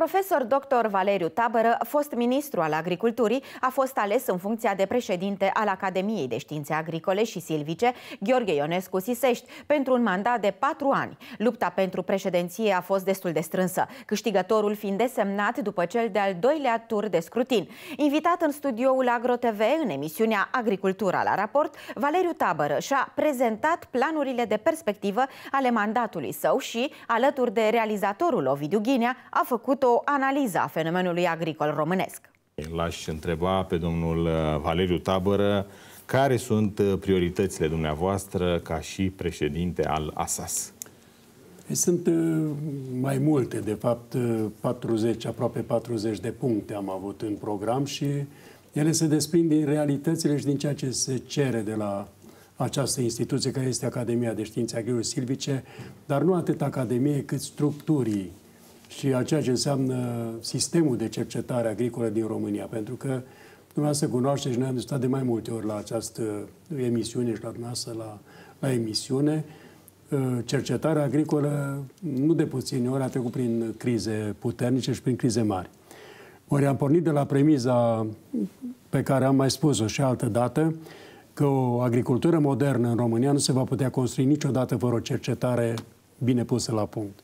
Profesor dr. Valeriu Tabără, fost ministru al agriculturii, a fost ales în funcția de președinte al Academiei de Științe Agricole și Silvice, Gheorghe Ionescu Sisești, pentru un mandat de patru ani. Lupta pentru președinție a fost destul de strânsă, câștigătorul fiind desemnat după cel de-al doilea tur de scrutin. Invitat în studioul AgroTV, în emisiunea Agricultura la raport, Valeriu Tabără și-a prezentat planurile de perspectivă ale mandatului său și, alături de realizatorul Ovidiu Ghinea, a făcut o o analiză a fenomenului agricol românesc. L-aș întreba pe domnul uh, Valeriu Tabără care sunt uh, prioritățile dumneavoastră ca și președinte al ASAS. Sunt uh, mai multe, de fapt 40, aproape 40 de puncte am avut în program și ele se desprind din realitățile și din ceea ce se cere de la această instituție care este Academia de Științe Agriului Silvice, dar nu atât Academie cât structurii și a ceea ce înseamnă sistemul de cercetare agricolă din România. Pentru că dumneavoastră cunoașteți, noi am discutat de mai multe ori la această emisiune și la dumneavoastră la, la emisiune, uh, cercetarea agricolă nu de puține ori a trecut prin crize puternice și prin crize mari. Ori am pornit de la premiza pe care am mai spus-o și altă dată, că o agricultură modernă în România nu se va putea construi niciodată fără o cercetare bine pusă la punct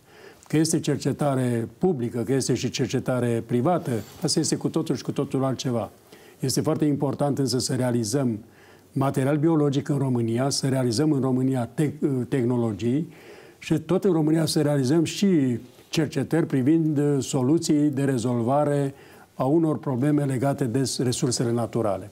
că este cercetare publică, că este și cercetare privată, asta este cu totul și cu totul altceva. Este foarte important însă să realizăm material biologic în România, să realizăm în România te- tehnologii și tot în România să realizăm și cercetări privind uh, soluții de rezolvare a unor probleme legate de resursele naturale.